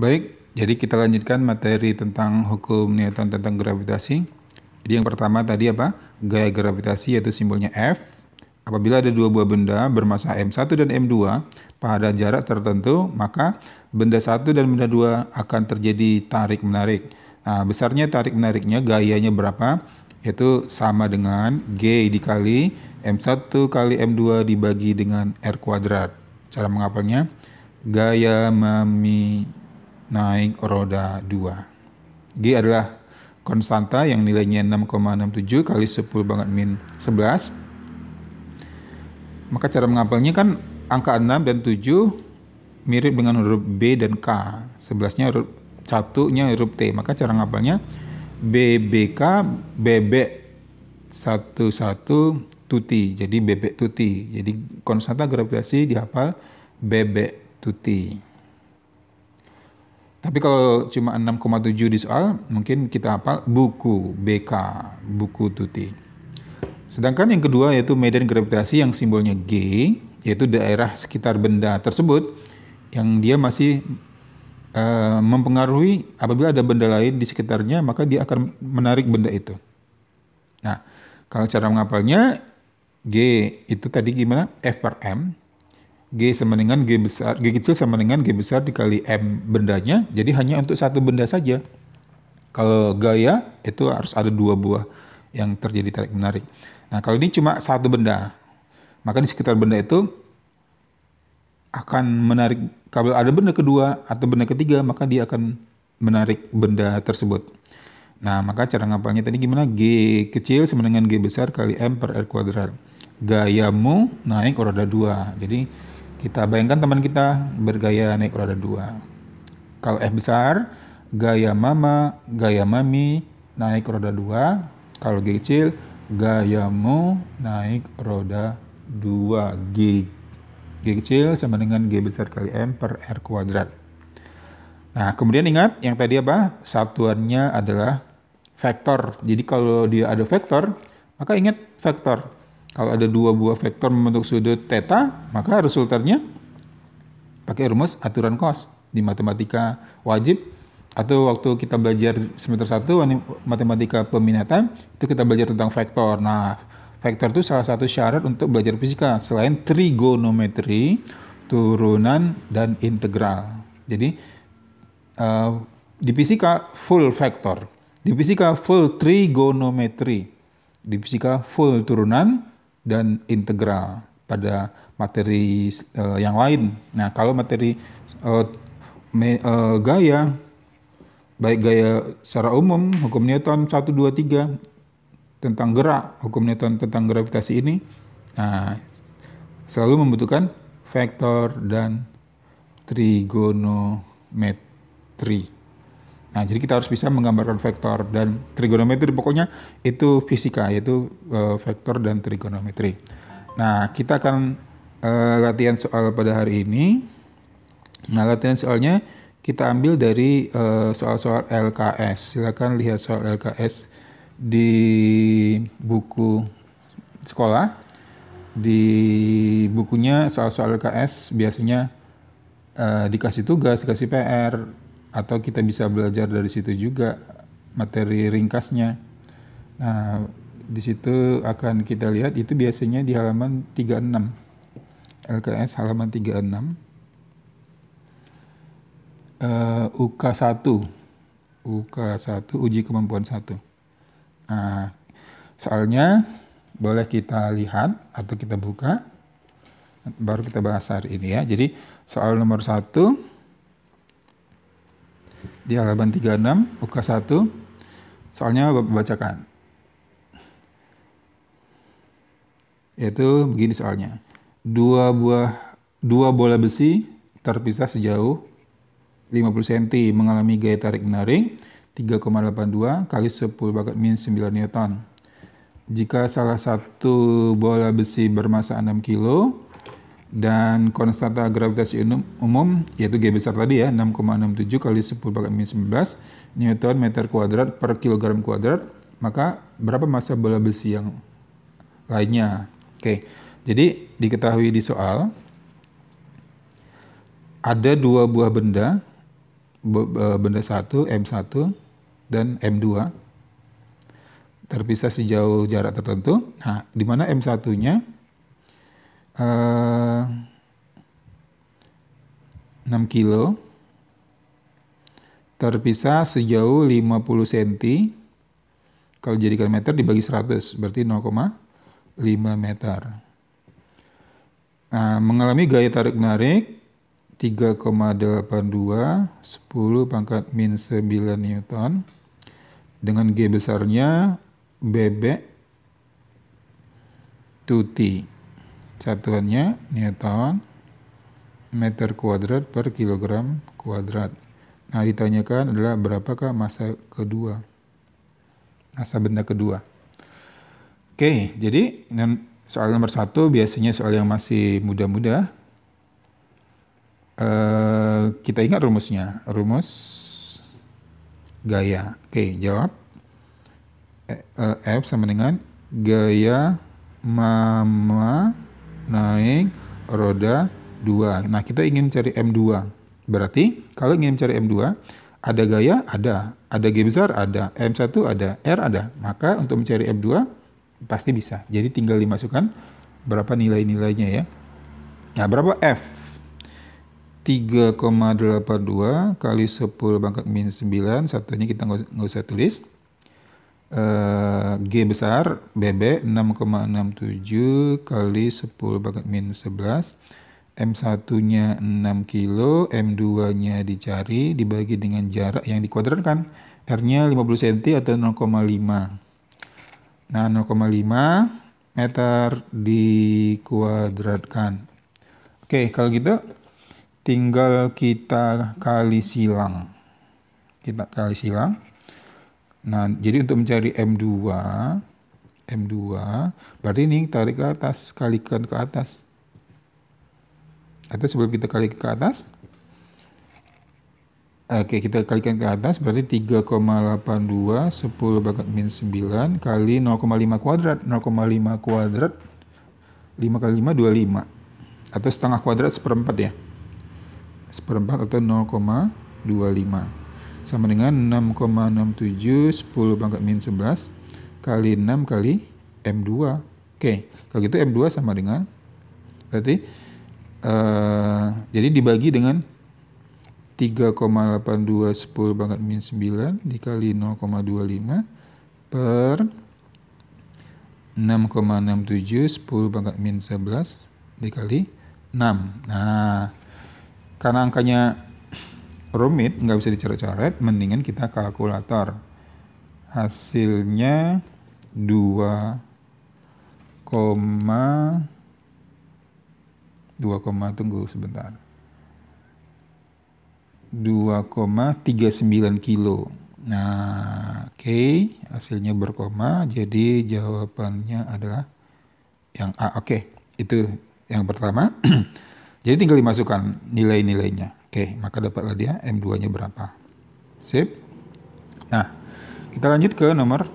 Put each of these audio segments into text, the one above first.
Baik, jadi kita lanjutkan materi tentang hukum Newton tentang gravitasi. Jadi yang pertama tadi apa? Gaya gravitasi yaitu simbolnya F. Apabila ada dua buah benda bermassa M1 dan M2 pada jarak tertentu, maka benda satu dan benda dua akan terjadi tarik-menarik. Nah, besarnya tarik-menariknya gayanya berapa? Yaitu sama dengan G dikali M1 kali M2 dibagi dengan R kuadrat. Cara mengapalnya gaya mami naik roda 2. G adalah konstanta yang nilainya 6,67 kali 10 banget min 11. Maka cara mengapalnya kan angka 6 dan 7 mirip dengan huruf B dan K. sebelasnya nya huruf satunya huruf T. Maka cara ngapalnya BBK bebek 11 tuti. Jadi bebek tuti. Jadi konstanta gravitasi dihafal bebek tuti. Tapi kalau cuma 6,7 di soal, mungkin kita hafal buku BK, buku tuti. Sedangkan yang kedua yaitu medan gravitasi yang simbolnya G, yaitu daerah sekitar benda tersebut yang dia masih uh, mempengaruhi apabila ada benda lain di sekitarnya, maka dia akan menarik benda itu. Nah, kalau cara menghafalnya G itu tadi gimana? F per M G sama dengan G besar, G kecil sama dengan G besar dikali M bendanya, jadi hanya untuk satu benda saja. Kalau gaya itu harus ada dua buah yang terjadi tarik menarik. Nah kalau ini cuma satu benda, maka di sekitar benda itu akan menarik kalau ada benda kedua atau benda ketiga maka dia akan menarik benda tersebut. Nah, maka cara ngapainya tadi gimana? G kecil sama dengan G besar kali M per R kuadrat. Gayamu naik roda dua Jadi kita bayangkan teman kita bergaya naik roda dua. Kalau F besar, gaya mama, gaya mami naik roda dua. Kalau G kecil, gayamu naik roda dua. G. G kecil sama dengan G besar kali M per R kuadrat. Nah, kemudian ingat yang tadi apa? Satuannya adalah vektor. Jadi kalau dia ada vektor, maka ingat vektor kalau ada dua buah vektor membentuk sudut theta, maka resultarnya pakai rumus aturan cos di matematika wajib atau waktu kita belajar semester 1 matematika peminatan itu kita belajar tentang vektor. Nah, vektor itu salah satu syarat untuk belajar fisika selain trigonometri, turunan dan integral. Jadi uh, di fisika full vektor, di fisika full trigonometri, di fisika full turunan, dan integral pada materi uh, yang lain. Nah, kalau materi uh, me, uh, gaya baik gaya secara umum hukum Newton 1 2 3 tentang gerak, hukum Newton tentang gravitasi ini nah, selalu membutuhkan vektor dan trigonometri. Nah, jadi kita harus bisa menggambarkan vektor dan trigonometri pokoknya itu fisika yaitu uh, vektor dan trigonometri. Nah, kita akan uh, latihan soal pada hari ini. Nah, latihan soalnya kita ambil dari eh, soal-soal uh, LKS. Silakan lihat soal LKS di buku sekolah. Di bukunya soal-soal LKS biasanya uh, dikasih tugas, dikasih PR atau kita bisa belajar dari situ juga materi ringkasnya. Nah, di situ akan kita lihat itu biasanya di halaman 36. LKS halaman 36. Uh, UK 1. UK 1 uji kemampuan 1. Nah, soalnya boleh kita lihat atau kita buka baru kita bahas hari ini ya. Jadi soal nomor 1 di halaman 36 UK 1 soalnya Bapak bacakan yaitu begini soalnya dua buah dua bola besi terpisah sejauh 50 cm mengalami gaya tarik menarik 3,82 kali 10 bakat min 9 newton jika salah satu bola besi bermassa 6 kg dan konstanta gravitasi umum, umum yaitu G besar tadi ya 6,67 kali 10 pangkat minus 19 Newton meter kuadrat per kilogram kuadrat maka berapa massa bola besi yang lainnya oke jadi diketahui di soal ada dua buah benda e, benda 1 M1 dan M2 terpisah sejauh jarak tertentu nah di mana M1-nya 6 eh, kilo terpisah sejauh 50 cm kalau jadikan meter dibagi 100 berarti 0,5 meter nah, mengalami gaya tarik menarik 3,82 10 pangkat min 9 newton dengan G besarnya bebek tuti. Satuannya Newton meter kuadrat per kilogram kuadrat. Nah, ditanyakan adalah berapakah masa kedua? Masa benda kedua. Oke, jadi soal nomor satu biasanya soal yang masih muda-muda. Uh, kita ingat rumusnya, rumus gaya. Oke, jawab. E, e, F sama dengan gaya mama naik roda 2. Nah, kita ingin cari M2. Berarti kalau ingin cari M2, ada gaya, ada. Ada G besar, ada. M1 ada, R ada. Maka untuk mencari M2 pasti bisa. Jadi tinggal dimasukkan berapa nilai-nilainya ya. Nah, berapa F? 3,82 kali 10 pangkat min 9, satunya kita nggak usah tulis. Eh, G besar BB 6,67 kali 10 pangkat min 11 M1 nya 6 kilo M2 nya dicari dibagi dengan jarak yang dikuadratkan R nya 50 cm atau 0,5 nah 0,5 meter dikuadratkan oke kalau gitu tinggal kita kali silang kita kali silang Nah, jadi untuk mencari M2, M2, berarti ini tarik ke atas, kalikan ke atas. Atau sebelum kita kalikan ke atas, Oke, kita kalikan ke atas, berarti 3,82, 10 bakat min 9, kali 0,5 kuadrat. 0,5 kuadrat, 5 kali 5, 25. Atau setengah kuadrat seperempat ya. Seperempat atau 0,25 sama dengan 6,67 10 pangkat min 11 kali 6 kali M2. Oke, kalau gitu M2 sama dengan berarti uh, jadi dibagi dengan 3,82 10 pangkat min 9 dikali 0,25 per 6,67 10 pangkat min 11 dikali 6. Nah, karena angkanya rumit, nggak bisa dicoret-coret, mendingan kita kalkulator. Hasilnya 2, 2, tunggu sebentar. 2,39 kilo. Nah, oke, okay. hasilnya berkoma, jadi jawabannya adalah yang A. Oke, okay. itu yang pertama. jadi tinggal dimasukkan nilai-nilainya. Oke, maka dapatlah dia M2-nya berapa. Sip. Nah, kita lanjut ke nomor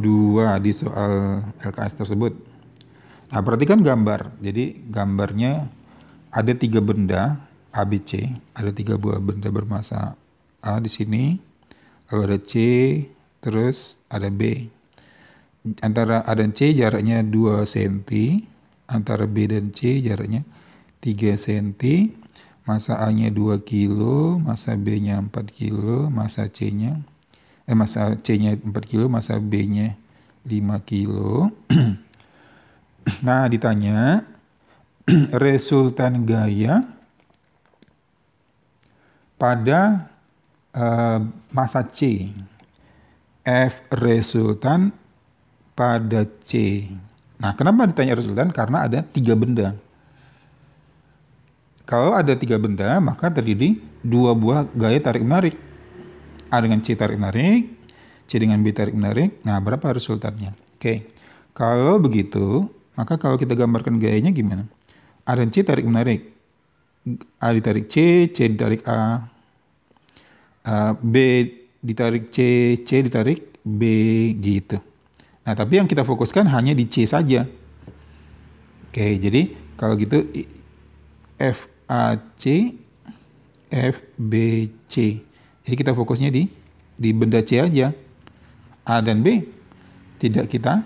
2 di soal LKS tersebut. Nah, perhatikan gambar. Jadi, gambarnya ada tiga benda ABC, ada tiga buah benda bermasa A di sini, lalu ada C, terus ada B. Antara A dan C jaraknya 2 cm, antara B dan C jaraknya 3 cm, masa A-nya 2 kilo, masa B-nya 4 kilo, masa C-nya eh masa C-nya 4 kilo, masa B-nya 5 kilo. nah, ditanya resultan gaya pada uh, masa C. F resultan pada C. Nah, kenapa ditanya resultan? Karena ada tiga benda. Kalau ada tiga benda, maka terjadi dua buah gaya tarik-menarik. A dengan C tarik-menarik, C dengan B tarik-menarik. Nah, berapa resultannya? Oke, kalau begitu, maka kalau kita gambarkan gayanya gimana? A dan C tarik-menarik. A ditarik C, C ditarik A, A B ditarik C, C ditarik B gitu. Nah, tapi yang kita fokuskan hanya di C saja. Oke, jadi kalau gitu F AC FBC. Jadi kita fokusnya di di benda C aja. A dan B tidak kita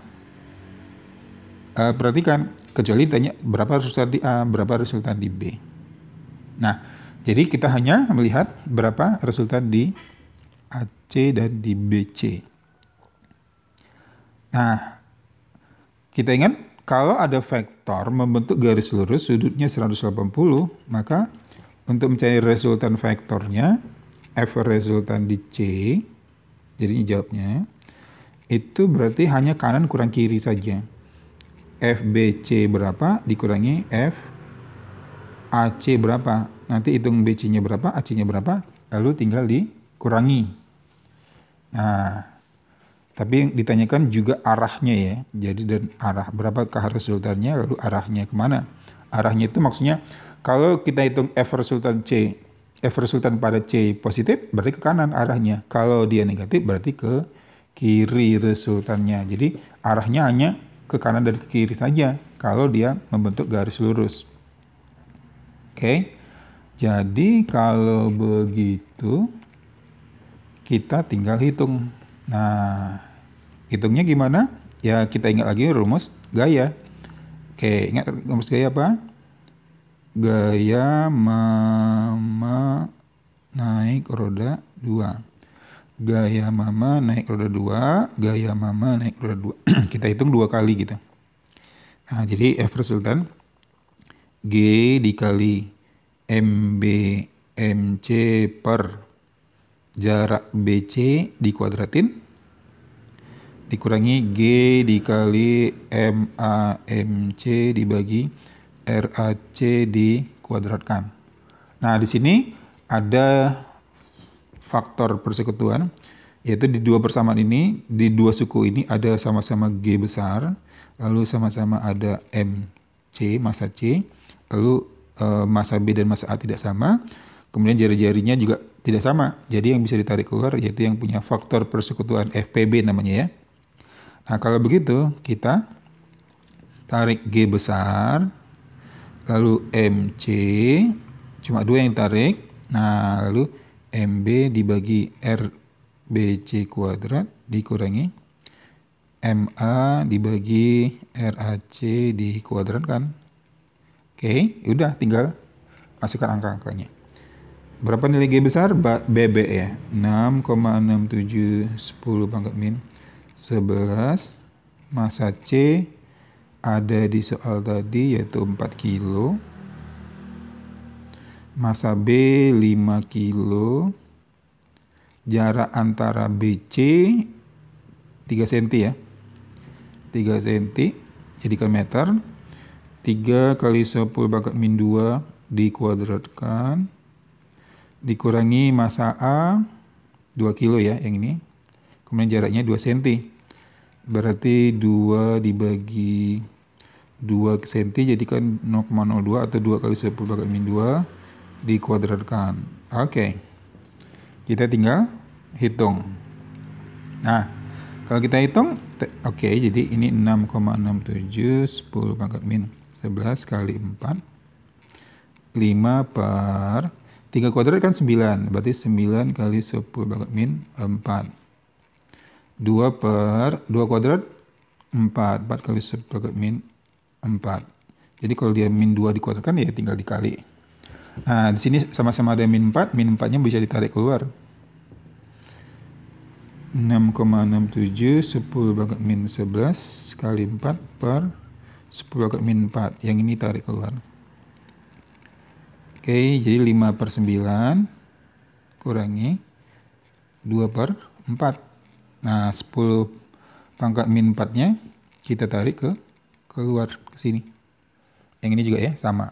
uh, perhatikan kecuali tanya berapa resultan di A, berapa resultan di B. Nah, jadi kita hanya melihat berapa resultan di AC dan di BC. Nah, kita ingat kalau ada vektor membentuk garis lurus sudutnya 180, maka untuk mencari resultan vektornya, F resultan di C, jadi jawabnya, itu berarti hanya kanan kurang kiri saja. FBC berapa dikurangi F AC berapa. Nanti hitung BC-nya berapa, AC-nya berapa, lalu tinggal dikurangi. Nah, tapi yang ditanyakan juga arahnya ya. Jadi dan arah berapa kah resultannya lalu arahnya kemana? Arahnya itu maksudnya kalau kita hitung F resultan C, F resultan pada C positif berarti ke kanan arahnya. Kalau dia negatif berarti ke kiri resultannya. Jadi arahnya hanya ke kanan dan ke kiri saja kalau dia membentuk garis lurus. Oke. Okay. Jadi kalau begitu kita tinggal hitung. Nah, Hitungnya gimana? Ya kita ingat lagi rumus gaya. Oke, ingat rumus gaya apa? Gaya mama naik roda 2. Gaya mama naik roda 2, gaya mama naik roda 2. kita hitung dua kali gitu. Nah, jadi F resultan G dikali MB MC per jarak BC dikuadratin dikurangi G dikali MAMC dibagi RAC dikuadratkan. Nah, di sini ada faktor persekutuan, yaitu di dua persamaan ini, di dua suku ini ada sama-sama G besar, lalu sama-sama ada MC, masa C, lalu e, eh, massa B dan masa A tidak sama, kemudian jari-jarinya juga tidak sama. Jadi yang bisa ditarik keluar yaitu yang punya faktor persekutuan FPB namanya ya. Nah, kalau begitu kita tarik G besar, lalu MC, cuma dua yang tarik. Nah, lalu MB dibagi RBC kuadrat dikurangi MA dibagi RAC di kuadrat kan. Oke, udah tinggal masukkan angka-angkanya. Berapa nilai G besar? BB ya. 6,6710 pangkat min 11 massa C ada di soal tadi yaitu 4 kilo massa B 5 kilo jarak antara BC 3 cm ya 3 cm jadi ke meter 3 kali 10 bakat min 2 dikuadratkan dikurangi massa A 2 kilo ya yang ini Kemudian jaraknya 2 cm. Berarti 2 dibagi 2 cm jadi kan 0,02 atau 2 kali 10 bagi min 2 dikuadratkan. Oke. Okay. Kita tinggal hitung. Nah, kalau kita hitung, oke, okay, jadi ini 6,67 10 pangkat min 11 kali 4 5 per 3 kuadrat kan 9, berarti 9 kali 10 pangkat min 4. 2 per 2 kuadrat 4. 4 kali sepakat min 4. Jadi kalau dia min 2 dikuadratkan ya tinggal dikali. Nah, di sini sama-sama ada min 4, min 4-nya bisa ditarik keluar. 6,67 10 bagat min 11 kali 4 per 10 bagat min 4. Yang ini tarik keluar. Oke, jadi 5 per 9 kurangi 2 per 4. Nah, 10 pangkat min 4-nya kita tarik ke keluar ke sini. Yang ini juga ya, sama.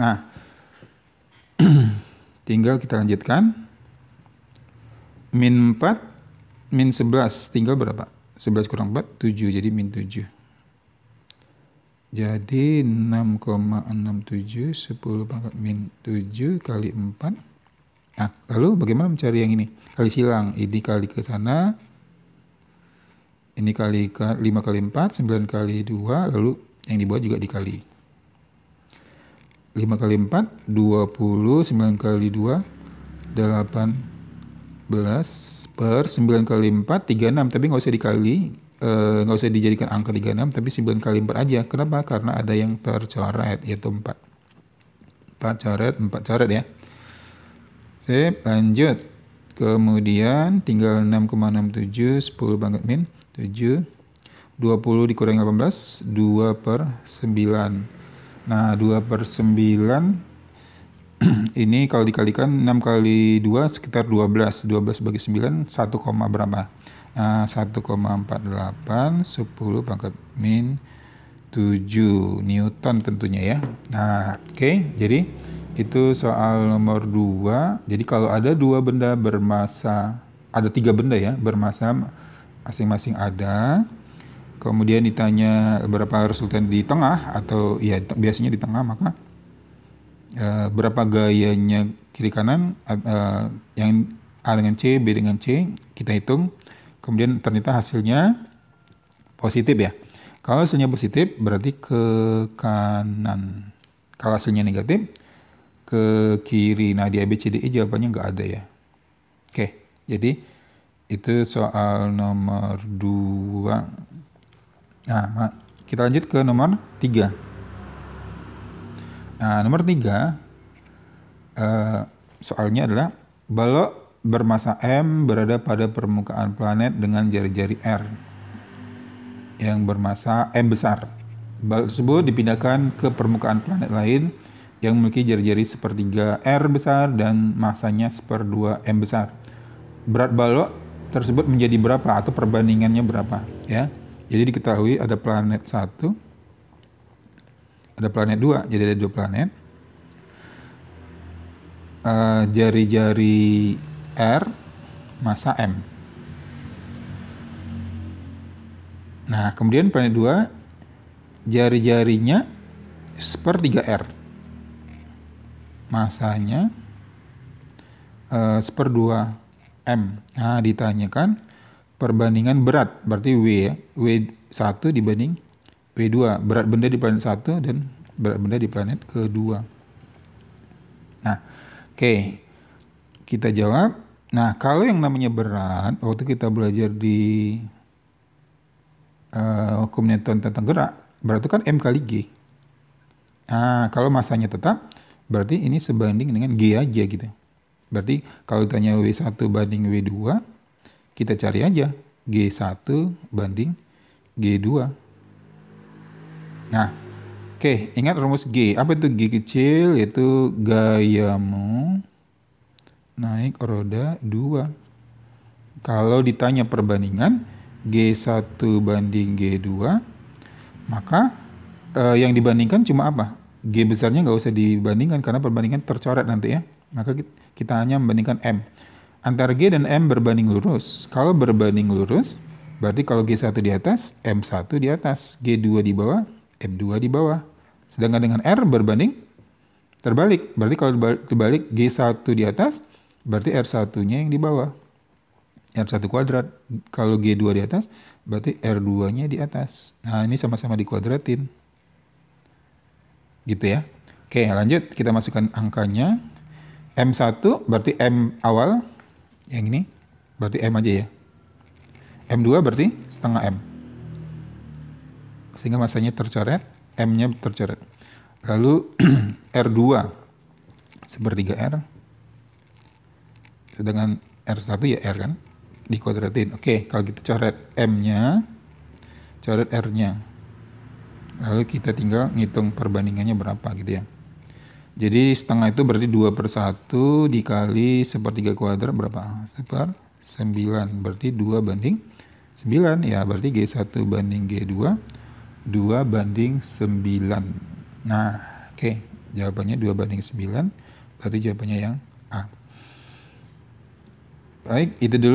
Nah, tinggal kita lanjutkan. Min 4, min 11, tinggal berapa? 11 kurang 4, 7, jadi min 7. Jadi 6,67, 10 pangkat min 7 kali 4, Nah, lalu bagaimana mencari yang ini? Kali silang, ini kali ke sana, ini kali ke 5 kali 4, 9 kali 2, lalu yang dibuat juga dikali. 5 kali 4, 20, 9 kali 2, 18 per 9 kali 4, 36, tapi nggak usah dikali, eh, nggak e, usah dijadikan angka 36, tapi 9 kali 4 aja. Kenapa? Karena ada yang tercoret, yaitu 4. 4 coret, 4 coret ya. Sip, lanjut. Kemudian tinggal 6,67, 10 banget min, 7. 20 dikurangi 18, 2 per 9. Nah, 2 per 9 ini kalau dikalikan 6 kali 2 sekitar 12. 12 bagi 9, 1, berapa? Nah, 1,48, 10 pangkat min 7 Newton tentunya ya. Nah, oke. Okay, jadi itu soal nomor dua. Jadi kalau ada dua benda bermasa, ada tiga benda ya bermasa masing-masing ada. Kemudian ditanya berapa resultan di tengah atau ya biasanya di tengah maka uh, berapa gayanya kiri kanan uh, yang A dengan C, B dengan C, kita hitung. Kemudian ternyata hasilnya positif ya. Kalau hasilnya positif berarti ke kanan. Kalau hasilnya negatif ke kiri. Nah, di ABCDE jawabannya nggak ada ya. Oke, jadi itu soal nomor 2. Nah, kita lanjut ke nomor 3. Nah, nomor 3 uh, eh, soalnya adalah balok bermasa M berada pada permukaan planet dengan jari-jari R yang bermasa M besar. Balok tersebut dipindahkan ke permukaan planet lain yang memiliki jari-jari sepertiga R besar dan masanya seperdua M besar. Berat balok tersebut menjadi berapa atau perbandingannya berapa ya. Jadi diketahui ada planet 1, ada planet 2, jadi ada dua planet. Eh, jari-jari uh, R, masa M. Nah, kemudian planet 2, jari-jarinya seper sepertiga R masanya eh, seperdua M. Nah, ditanyakan perbandingan berat, berarti W ya. W1 dibanding w dua berat benda di planet 1 dan berat benda di planet kedua. Nah, oke. Okay. Kita jawab. Nah, kalau yang namanya berat, waktu kita belajar di uh, hukum Newton tentang gerak, berat itu kan M kali G. Nah, kalau masanya tetap, Berarti ini sebanding dengan G aja gitu. Berarti kalau tanya W1 banding W2, kita cari aja G1 banding G2. Nah, oke, okay, ingat rumus G. Apa itu G kecil? Yaitu gayamu naik roda 2. Kalau ditanya perbandingan G1 banding G2, maka eh, yang dibandingkan cuma apa? G besarnya nggak usah dibandingkan karena perbandingan tercoret nanti ya. Maka kita hanya membandingkan M. Antara G dan M berbanding lurus. Kalau berbanding lurus, berarti kalau G1 di atas, M1 di atas. G2 di bawah, M2 di bawah. Sedangkan dengan R berbanding terbalik. Berarti kalau terbalik G1 di atas, berarti R1-nya yang di bawah. R1 kuadrat. Kalau G2 di atas, berarti R2-nya di atas. Nah, ini sama-sama dikuadratin gitu ya. Oke, lanjut kita masukkan angkanya. M1 berarti M awal yang ini berarti M aja ya. M2 berarti setengah M. Sehingga masanya tercoret, M-nya tercoret. Lalu R2 sepertiga R. Sedangkan R1 ya R kan dikuadratin. Oke, kalau gitu coret M-nya, coret R-nya lalu kita tinggal ngitung perbandingannya berapa gitu ya jadi setengah itu berarti 2 per 1 dikali 1 3 kuadrat berapa? 1 per 9. Berarti 2 banding 9. Ya, berarti G1 banding G2. 2 banding 9. Nah, oke. Okay. Jawabannya 2 banding 9. Berarti jawabannya yang A. Baik, itu dulu.